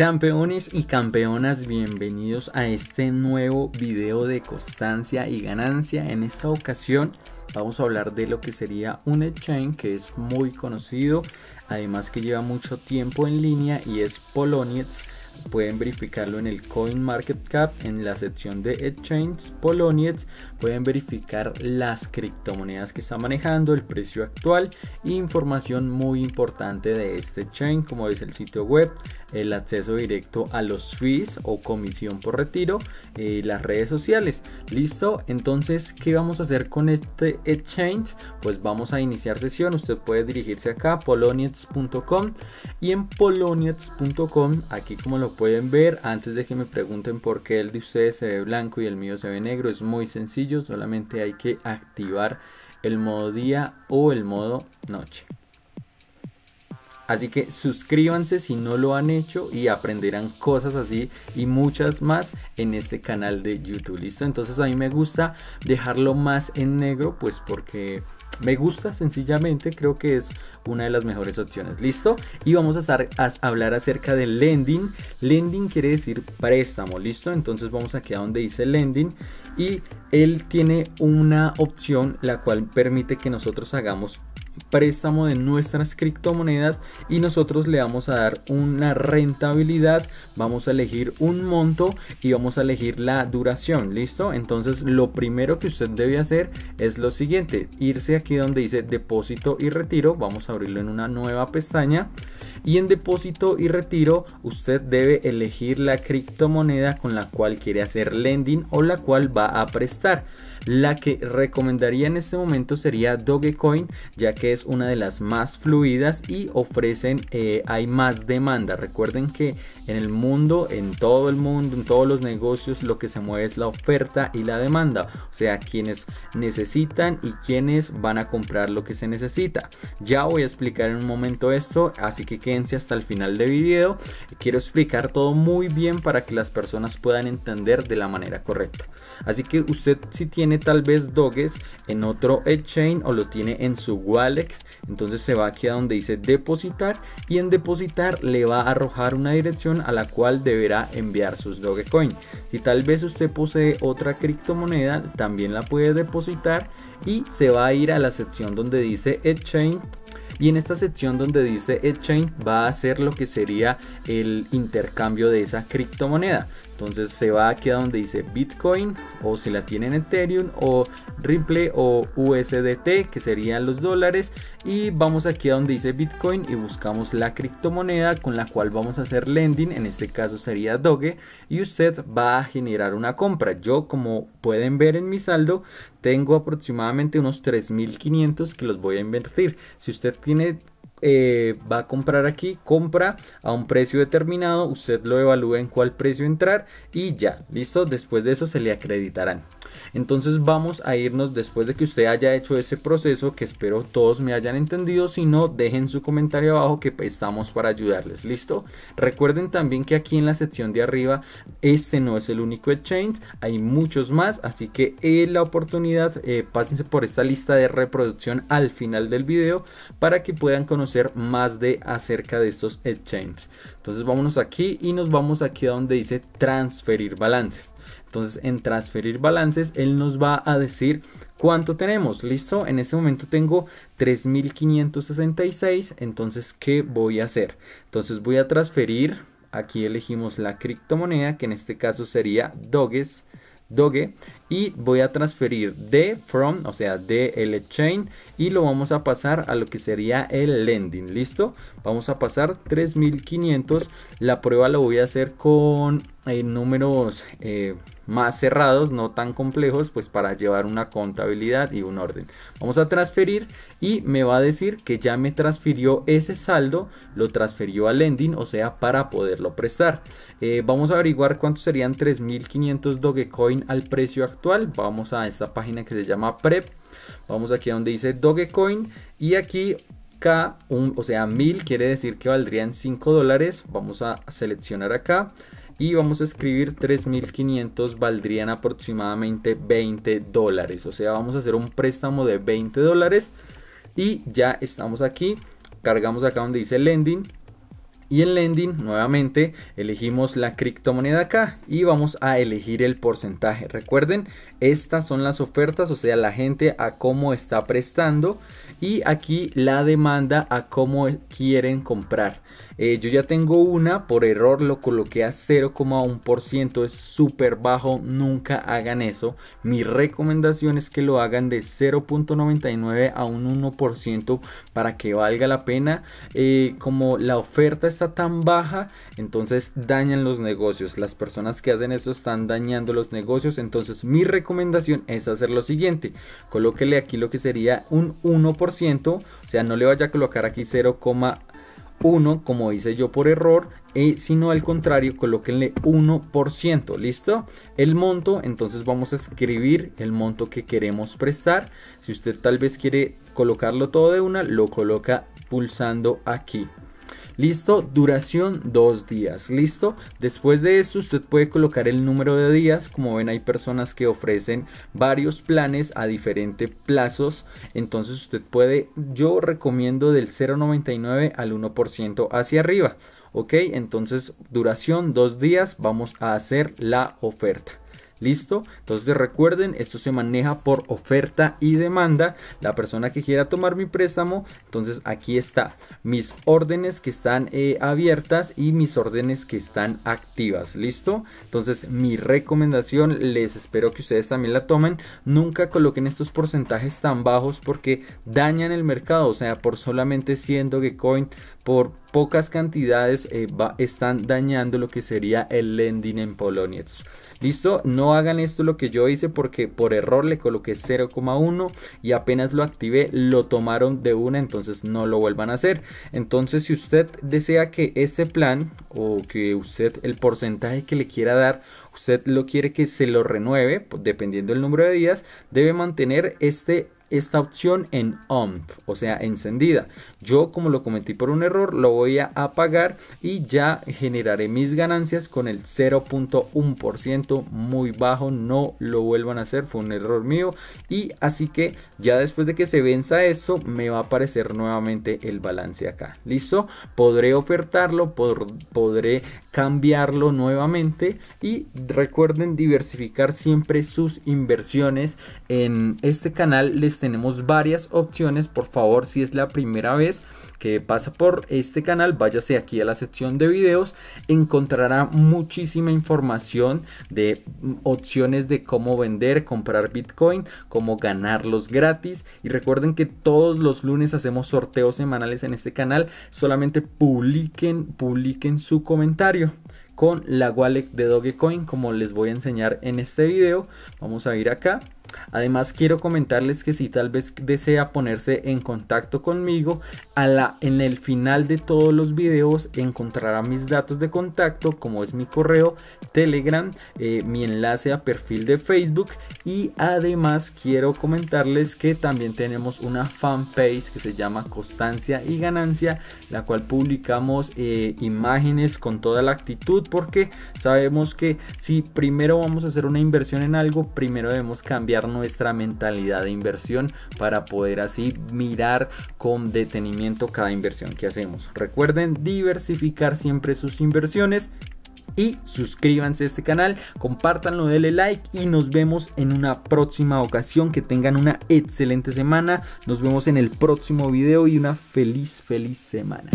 Campeones y campeonas, bienvenidos a este nuevo video de constancia y ganancia. En esta ocasión vamos a hablar de lo que sería un exchange que es muy conocido, además que lleva mucho tiempo en línea y es Poloniex pueden verificarlo en el coin market cap en la sección de Exchange Poloniex, pueden verificar las criptomonedas que está manejando, el precio actual e información muy importante de este chain, como es el sitio web, el acceso directo a los fees o comisión por retiro, y eh, las redes sociales. Listo, entonces, ¿qué vamos a hacer con este exchange? Pues vamos a iniciar sesión. Usted puede dirigirse acá, poloniex.com y en poloniex.com, aquí como lo pueden ver. Antes de que me pregunten por qué el de ustedes se ve blanco y el mío se ve negro, es muy sencillo. Solamente hay que activar el modo día o el modo noche. Así que suscríbanse si no lo han hecho y aprenderán cosas así y muchas más en este canal de YouTube. ¿Listo? Entonces a mí me gusta dejarlo más en negro pues porque me gusta sencillamente, creo que es una de las mejores opciones. ¿Listo? Y vamos a, hablar acerca del lending. Lending quiere decir préstamo, ¿listo? Entonces vamos aquí a donde dice lending y él tiene una opción la cual permite que nosotros hagamos préstamo de nuestras criptomonedas y nosotros le vamos a dar una rentabilidad vamos a elegir un monto y vamos a elegir la duración listo entonces lo primero que usted debe hacer es lo siguiente irse aquí donde dice depósito y retiro vamos a abrirlo en una nueva pestaña y en depósito y retiro usted debe elegir la criptomoneda con la cual quiere hacer lending o la cual va a prestar. La que recomendaría en este momento sería Dogecoin ya que es una de las más fluidas y ofrecen eh, hay más demanda. Recuerden que en el mundo, en todo el mundo, en todos los negocios lo que se mueve es la oferta y la demanda. O sea, quienes necesitan y quienes van a comprar lo que se necesita. Ya voy a explicar en un momento esto, así que hasta el final del video. Quiero explicar todo muy bien para que las personas puedan entender de la manera correcta. Así que usted si tiene tal vez Doges en otro exchange o lo tiene en su wallet, entonces se va aquí a donde dice depositar y en depositar le va a arrojar una dirección a la cual deberá enviar sus coin Si tal vez usted posee otra criptomoneda, también la puede depositar y se va a ir a la sección donde dice exchange y en esta sección donde dice exchange va a ser lo que sería el intercambio de esa criptomoneda. Entonces se va aquí a donde dice Bitcoin o si la tienen Ethereum o Ripple o USDT que serían los dólares y vamos aquí a donde dice Bitcoin y buscamos la criptomoneda con la cual vamos a hacer lending, en este caso sería Doge y usted va a generar una compra. Yo como pueden ver en mi saldo tengo aproximadamente unos 3.500 que los voy a invertir. Si usted tiene eh, va a comprar aquí, compra a un precio determinado, usted lo evalúa en cuál precio entrar y ya, listo, después de eso se le acreditarán. Entonces vamos a irnos después de que usted haya hecho ese proceso que espero todos me hayan entendido, si no dejen su comentario abajo que estamos para ayudarles, listo. Recuerden también que aquí en la sección de arriba este no es el único exchange, hay muchos más, así que eh, la oportunidad eh, pásense por esta lista de reproducción al final del video para que puedan conocer más de acerca de estos exchanges. Entonces vámonos aquí y nos vamos aquí a donde dice transferir balances. Entonces en transferir balances él nos va a decir cuánto tenemos. Listo, en este momento tengo 3566. Entonces, ¿qué voy a hacer? Entonces voy a transferir. Aquí elegimos la criptomoneda que en este caso sería Doges. Doge y voy a transferir de from, o sea, de el chain y lo vamos a pasar a lo que sería el lending, ¿listo? Vamos a pasar 3500, la prueba lo voy a hacer con eh, números eh, más cerrados, no tan complejos, pues para llevar una contabilidad y un orden. Vamos a transferir y me va a decir que ya me transfirió ese saldo, lo transfirió al lending, o sea, para poderlo prestar. Eh, vamos a averiguar cuánto serían 3500 Dogecoin al precio actual Vamos a esta página que se llama Prep. Vamos aquí donde dice Dogecoin y aquí K, un, o sea, 1000 quiere decir que valdrían 5 dólares. Vamos a seleccionar acá y vamos a escribir 3500 valdrían aproximadamente 20 dólares. O sea, vamos a hacer un préstamo de 20 dólares y ya estamos aquí. Cargamos acá donde dice lending y en lending nuevamente elegimos la criptomoneda acá y vamos a elegir el porcentaje recuerden estas son las ofertas o sea la gente a cómo está prestando y aquí la demanda a cómo quieren comprar eh, yo ya tengo una, por error lo coloqué a 0,1%, es súper bajo, nunca hagan eso. Mi recomendación es que lo hagan de 0.99 a un 1% para que valga la pena. Eh, como la oferta está tan baja, entonces dañan los negocios. Las personas que hacen eso están dañando los negocios, entonces mi recomendación es hacer lo siguiente. Colóquele aquí lo que sería un 1%, o sea, no le vaya a colocar aquí 0, 1, como hice yo por error, y si no al contrario, colóquenle 1%, ¿listo? El monto, entonces vamos a escribir el monto que queremos prestar. Si usted tal vez quiere colocarlo todo de una, lo coloca pulsando aquí, Listo, duración dos días. Listo, después de esto usted puede colocar el número de días. Como ven hay personas que ofrecen varios planes a diferentes plazos. Entonces usted puede, yo recomiendo del 0,99 al 1% hacia arriba. Ok, entonces duración dos días. Vamos a hacer la oferta. ¿Listo? Entonces recuerden, esto se maneja por oferta y demanda. La persona que quiera tomar mi préstamo, entonces aquí está mis órdenes que están eh, abiertas y mis órdenes que están activas. ¿Listo? Entonces mi recomendación, les espero que ustedes también la tomen. Nunca coloquen estos porcentajes tan bajos porque dañan el mercado. O sea, por solamente siendo coin por pocas cantidades eh, están dañando lo que sería el lending en Polonia. Listo, no hagan esto lo que yo hice porque por error le coloqué 0,1 y apenas lo activé lo tomaron de una, entonces no lo vuelvan a hacer. Entonces si usted desea que este plan o que usted el porcentaje que le quiera dar usted lo quiere que se lo renueve, dependiendo del número de días, debe mantener este esta opción en on, o sea, encendida. Yo como lo cometí por un error, lo voy a apagar y ya generaré mis ganancias con el 0.1%, muy bajo, no lo vuelvan a hacer, fue un error mío. Y así que ya después de que se venza esto, me va a aparecer nuevamente el balance acá. ¿Listo? Podré ofertarlo, podré cambiarlo nuevamente y recuerden diversificar siempre sus inversiones. En este canal les tenemos varias opciones. Por favor, si es la primera vez que pasa por este canal, váyase aquí a la sección de videos. Encontrará muchísima información de opciones de cómo vender, comprar Bitcoin, cómo ganarlos gratis. Y recuerden que todos los lunes hacemos sorteos semanales en este canal. Solamente publiquen, publiquen su comentario con la wallet de Dogecoin como les voy a enseñar en este video. Vamos a ir acá Además quiero comentarles que si tal vez desea ponerse en contacto conmigo, a la, en el final de todos los videos encontrará mis datos de contacto como es mi correo, Telegram, eh, mi enlace a perfil de Facebook y además quiero comentarles que también tenemos una fanpage que se llama Constancia y Ganancia, la cual publicamos eh, imágenes con toda la actitud porque sabemos que si primero vamos a hacer una inversión en algo, primero debemos cambiar nuestra mentalidad de inversión para poder así mirar con detenimiento cada inversión que hacemos. Recuerden diversificar siempre sus inversiones y suscríbanse a este canal, compártanlo, denle like y nos vemos en una próxima ocasión. Que tengan una excelente semana. Nos vemos en el próximo video y una feliz, feliz semana.